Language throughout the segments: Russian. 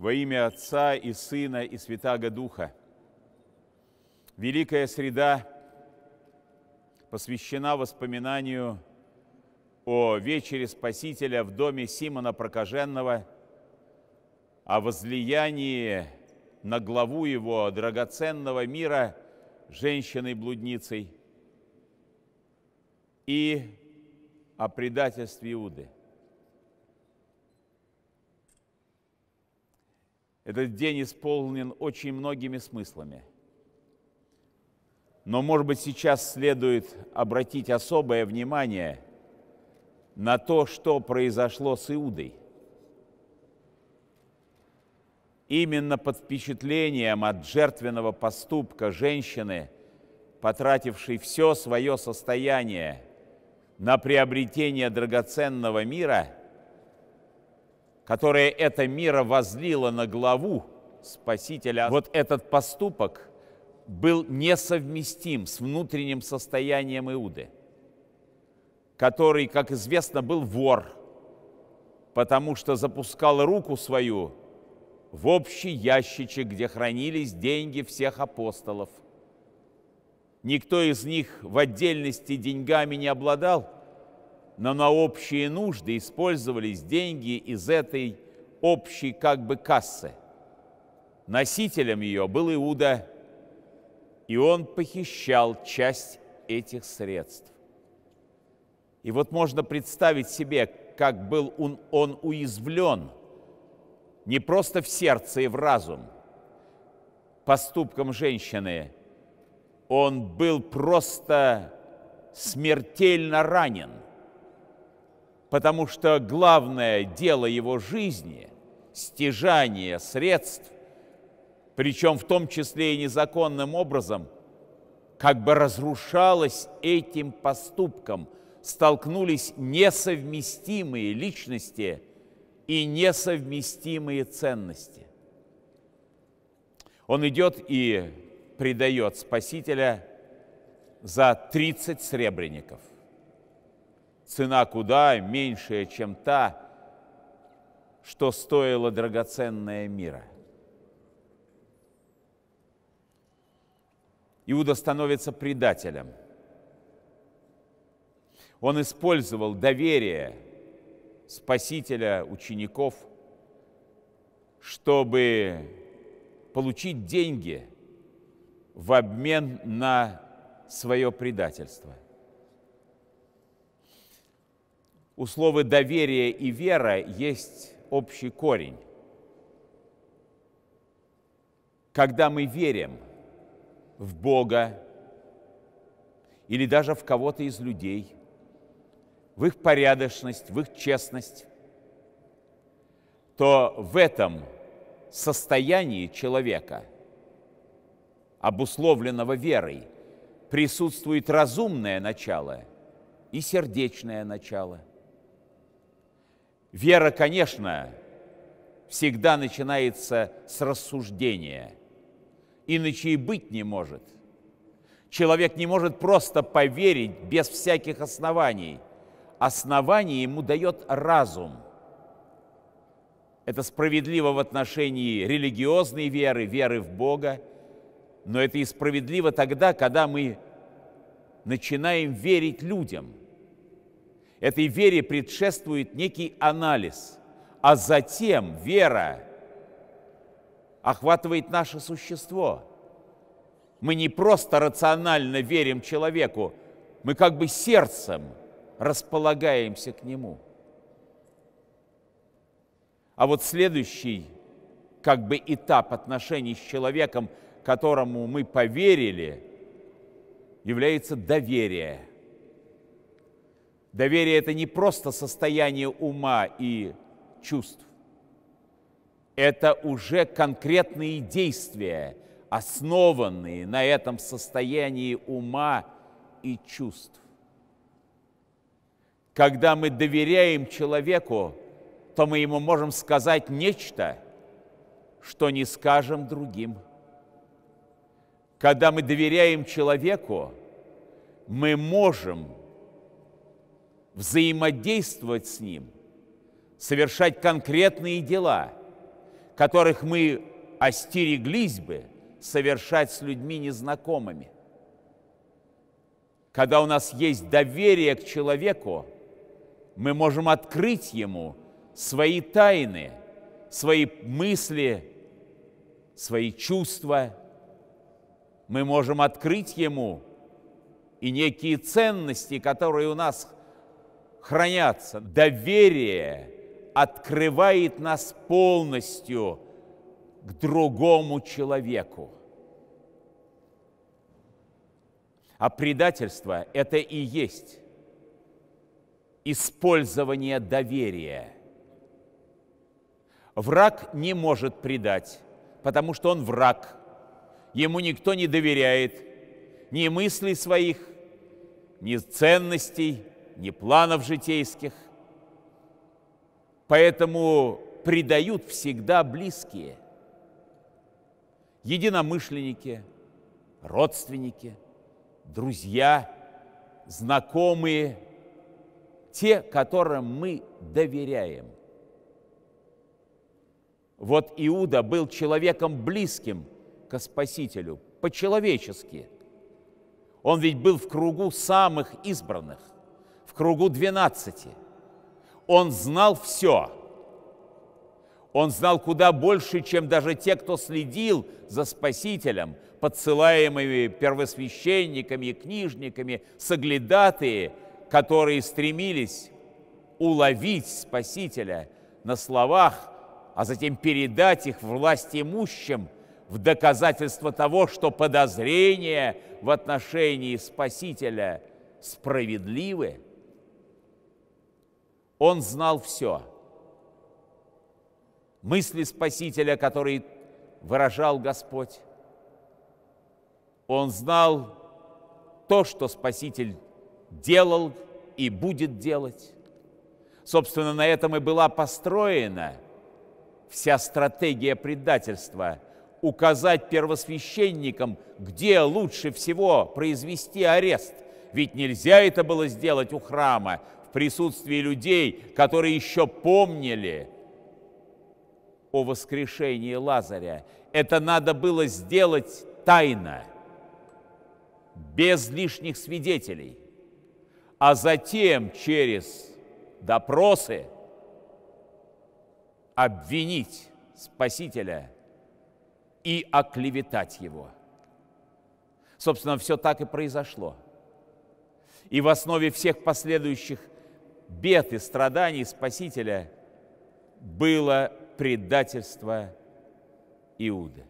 во имя Отца и Сына и Святаго Духа. Великая среда посвящена воспоминанию о вечере Спасителя в доме Симона Прокаженного, о возлиянии на главу его драгоценного мира женщиной-блудницей и о предательстве Иуды – Этот день исполнен очень многими смыслами. Но, может быть, сейчас следует обратить особое внимание на то, что произошло с Иудой. Именно под впечатлением от жертвенного поступка женщины, потратившей все свое состояние на приобретение драгоценного мира – которое это мира возлило на главу Спасителя, вот этот поступок был несовместим с внутренним состоянием Иуды, который, как известно, был вор, потому что запускал руку свою в общий ящичек, где хранились деньги всех апостолов. Никто из них в отдельности деньгами не обладал – но на общие нужды использовались деньги из этой общей как бы кассы. Носителем ее был Иуда, и он похищал часть этих средств. И вот можно представить себе, как был он, он уязвлен не просто в сердце и в разум поступком женщины, он был просто смертельно ранен – потому что главное дело его жизни – стяжание средств, причем в том числе и незаконным образом, как бы разрушалось этим поступком, столкнулись несовместимые личности и несовместимые ценности. Он идет и предает Спасителя за 30 сребреников – цена куда меньшая, чем та, что стоила драгоценное мира. Иуда становится предателем. Он использовал доверие спасителя учеников, чтобы получить деньги в обмен на свое предательство – У слова «доверие» и «вера» есть общий корень. Когда мы верим в Бога или даже в кого-то из людей, в их порядочность, в их честность, то в этом состоянии человека, обусловленного верой, присутствует разумное начало и сердечное начало – Вера, конечно, всегда начинается с рассуждения, иначе и быть не может. Человек не может просто поверить без всяких оснований. Основание ему дает разум. Это справедливо в отношении религиозной веры, веры в Бога, но это и справедливо тогда, когда мы начинаем верить людям – Этой вере предшествует некий анализ, а затем вера охватывает наше существо. Мы не просто рационально верим человеку, мы как бы сердцем располагаемся к нему. А вот следующий как бы этап отношений с человеком, которому мы поверили, является доверие – Доверие – это не просто состояние ума и чувств. Это уже конкретные действия, основанные на этом состоянии ума и чувств. Когда мы доверяем человеку, то мы ему можем сказать нечто, что не скажем другим. Когда мы доверяем человеку, мы можем – взаимодействовать с Ним, совершать конкретные дела, которых мы остереглись бы совершать с людьми незнакомыми. Когда у нас есть доверие к человеку, мы можем открыть ему свои тайны, свои мысли, свои чувства. Мы можем открыть ему и некие ценности, которые у нас хранятся. Доверие открывает нас полностью к другому человеку. А предательство – это и есть использование доверия. Враг не может предать, потому что он враг. Ему никто не доверяет ни мыслей своих, ни ценностей, ни планов житейских. Поэтому предают всегда близкие, единомышленники, родственники, друзья, знакомые, те, которым мы доверяем. Вот Иуда был человеком близким к Спасителю, по-человечески. Он ведь был в кругу самых избранных в кругу 12. Он знал все. Он знал куда больше, чем даже те, кто следил за Спасителем, подсылаемыми первосвященниками, книжниками, соглядатые, которые стремились уловить Спасителя на словах, а затем передать их власть имущим в доказательство того, что подозрения в отношении Спасителя справедливы – он знал все. Мысли Спасителя, которые выражал Господь. Он знал то, что Спаситель делал и будет делать. Собственно, на этом и была построена вся стратегия предательства – указать первосвященникам, где лучше всего произвести арест. Ведь нельзя это было сделать у храма, в присутствии людей, которые еще помнили о воскрешении Лазаря. Это надо было сделать тайно, без лишних свидетелей, а затем через допросы обвинить Спасителя и оклеветать его. Собственно, все так и произошло. И в основе всех последующих бед и страданий Спасителя было предательство Иуды.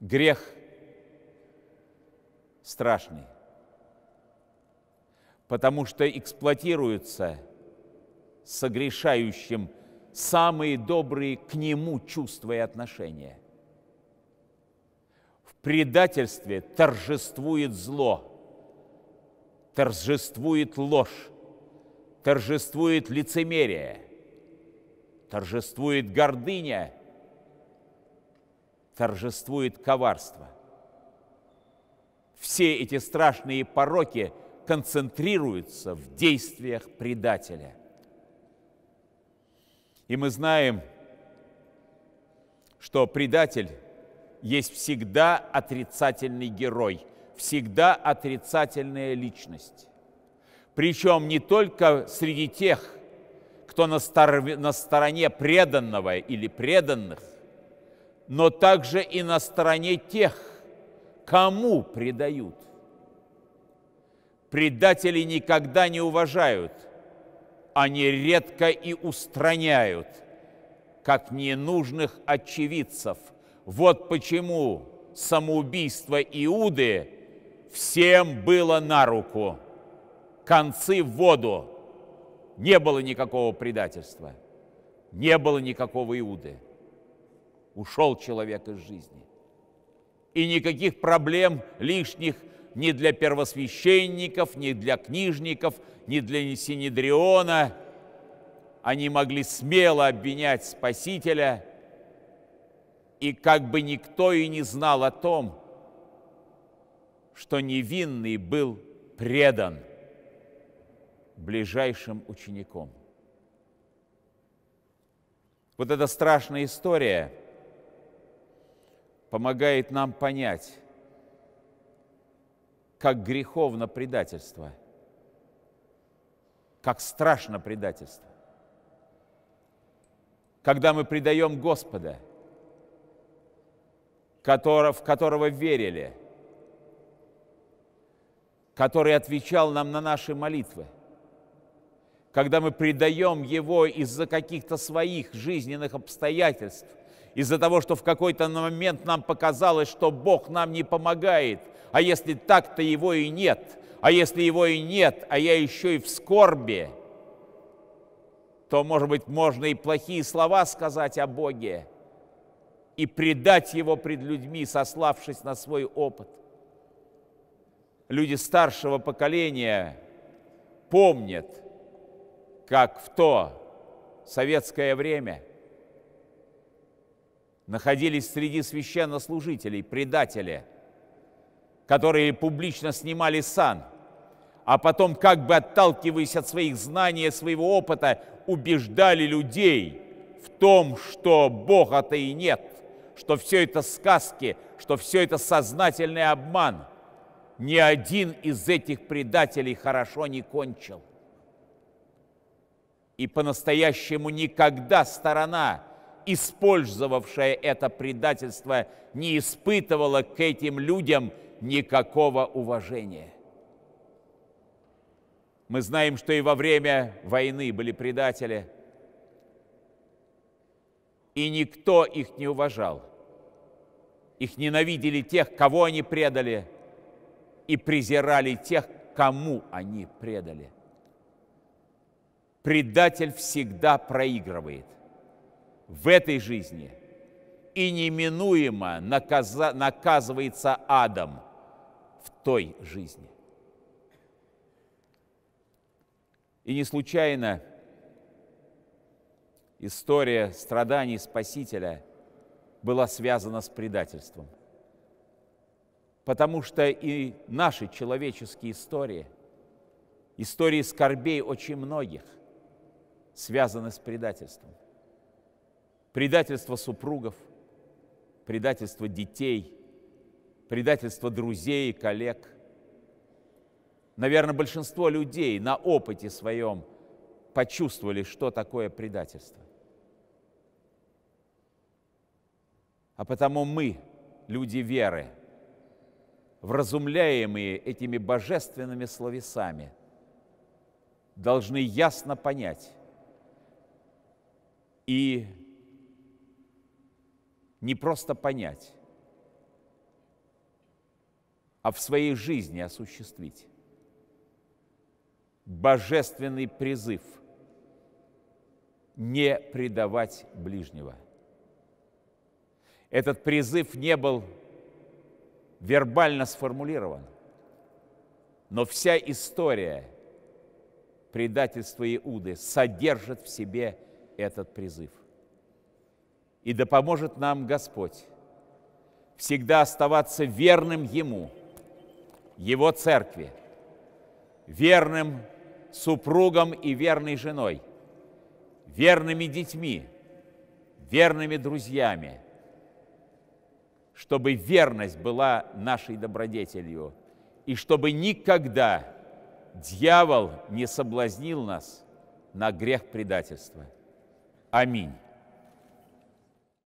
Грех страшный, потому что эксплуатируются согрешающим самые добрые к нему чувства и отношения. В предательстве торжествует зло – торжествует ложь, торжествует лицемерие, торжествует гордыня, торжествует коварство. Все эти страшные пороки концентрируются в действиях предателя. И мы знаем, что предатель есть всегда отрицательный герой всегда отрицательная личность. Причем не только среди тех, кто на, стор... на стороне преданного или преданных, но также и на стороне тех, кому предают. Предатели никогда не уважают, они редко и устраняют, как ненужных очевидцев. Вот почему самоубийство Иуды – всем было на руку. Концы в воду. Не было никакого предательства. Не было никакого Иуды. Ушел человек из жизни. И никаких проблем лишних ни для первосвященников, ни для книжников, ни для Синедриона. Они могли смело обвинять Спасителя, и как бы никто и не знал о том, что невинный был предан ближайшим учеником. Вот эта страшная история помогает нам понять, как греховно предательство, как страшно предательство. Когда мы предаем Господа, в которого верили – который отвечал нам на наши молитвы. Когда мы предаем Его из-за каких-то своих жизненных обстоятельств, из-за того, что в какой-то момент нам показалось, что Бог нам не помогает, а если так, то Его и нет, а если Его и нет, а я еще и в скорби, то, может быть, можно и плохие слова сказать о Боге и предать Его пред людьми, сославшись на свой опыт – люди старшего поколения помнят, как в то советское время находились среди священнослужителей предатели, которые публично снимали сан, а потом, как бы отталкиваясь от своих знаний, своего опыта, убеждали людей в том, что Бога-то и нет, что все это сказки, что все это сознательный обман – ни один из этих предателей хорошо не кончил. И по-настоящему никогда сторона, использовавшая это предательство, не испытывала к этим людям никакого уважения. Мы знаем, что и во время войны были предатели, и никто их не уважал. Их ненавидели тех, кого они предали – и презирали тех, кому они предали. Предатель всегда проигрывает в этой жизни и неминуемо наказа, наказывается адом в той жизни. И не случайно история страданий Спасителя была связана с предательством – потому что и наши человеческие истории, истории скорбей очень многих, связаны с предательством. Предательство супругов, предательство детей, предательство друзей и коллег. Наверное, большинство людей на опыте своем почувствовали, что такое предательство. А потому мы, люди веры – вразумляемые этими божественными словесами, должны ясно понять и не просто понять, а в своей жизни осуществить. Божественный призыв не предавать ближнего. Этот призыв не был вербально сформулирован. Но вся история предательства Иуды содержит в себе этот призыв. И да поможет нам Господь всегда оставаться верным Ему, Его церкви, верным супругом и верной женой, верными детьми, верными друзьями – чтобы верность была нашей добродетелью, и чтобы никогда дьявол не соблазнил нас на грех предательства. Аминь.